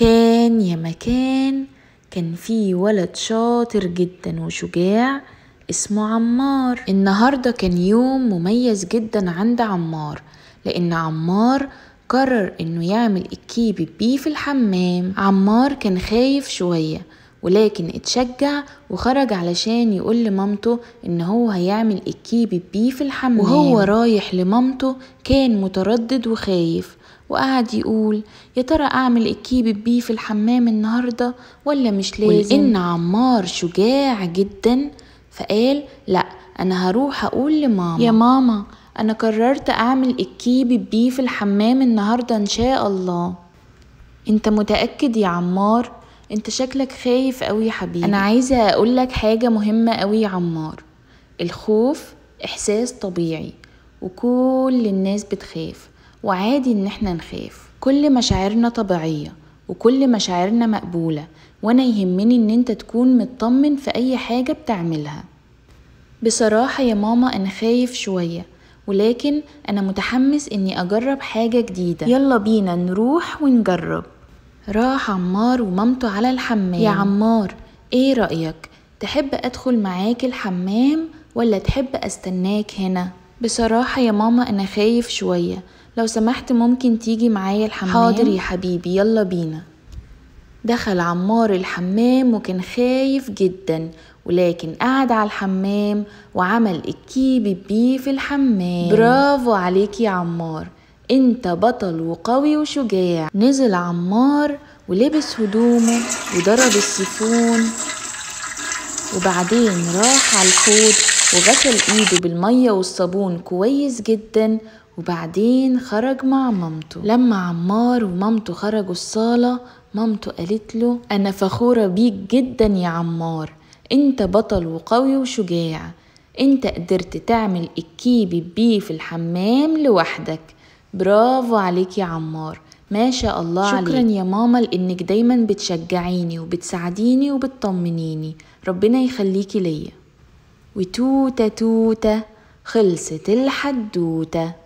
كان يا مكان كان في ولد شاطر جدا وشجاع اسمه عمار النهاردة كان يوم مميز جدا عند عمار لأن عمار قرر إنه يعمل الكيبي بيه في الحمام عمار كان خايف شوية ولكن اتشجع وخرج علشان يقول لمامته ان هو هيعمل الكيبي بيه في الحمام وهو رايح لمامته كان متردد وخايف وقعد يقول يا ترى اعمل الكيب بيه في الحمام النهارده ولا مش لازم ان عمار شجاع جدا فقال لا انا هروح اقول لماما يا ماما انا قررت اعمل الكيب بيه في الحمام النهارده ان شاء الله انت متاكد يا عمار انت شكلك خايف قوي يا حبيبي انا عايزه اقول لك حاجه مهمه قوي يا عمار الخوف احساس طبيعي وكل الناس بتخاف وعادي ان احنا نخاف كل مشاعرنا طبيعية وكل مشاعرنا مقبولة وانا يهمني ان انت تكون مطمن في اي حاجة بتعملها بصراحة يا ماما انا خايف شوية ولكن انا متحمس اني اجرب حاجة جديدة يلا بينا نروح ونجرب راح عمار ومامته على الحمام يا عمار ايه رأيك تحب ادخل معاك الحمام ولا تحب استناك هنا بصراحة يا ماما انا خايف شوية لو سمحت ممكن تيجي معايا الحمام حاضر يا حبيبي يلا بينا دخل عمار الحمام وكان خايف جدا ولكن قعد على الحمام وعمل الكيب بيه في الحمام برافو عليك يا عمار انت بطل وقوي وشجاع نزل عمار ولبس هدومه وضرب السيفون وبعدين راح على الحوض وغسل ايده بالمية والصابون كويس جدا وبعدين خرج مع مامته لما عمار ومامته خرجوا الصالة مامته قالت له أنا فخورة بيك جدا يا عمار انت بطل وقوي وشجاع انت قدرت تعمل الكيبي بيه في الحمام لوحدك برافو عليك يا عمار ما شاء الله شكرا عليك شكرا يا ماما لانك دايما بتشجعيني وبتساعديني وبتطمنيني ربنا يخليكي ليا وتوتة توتة خلصت الحدوتة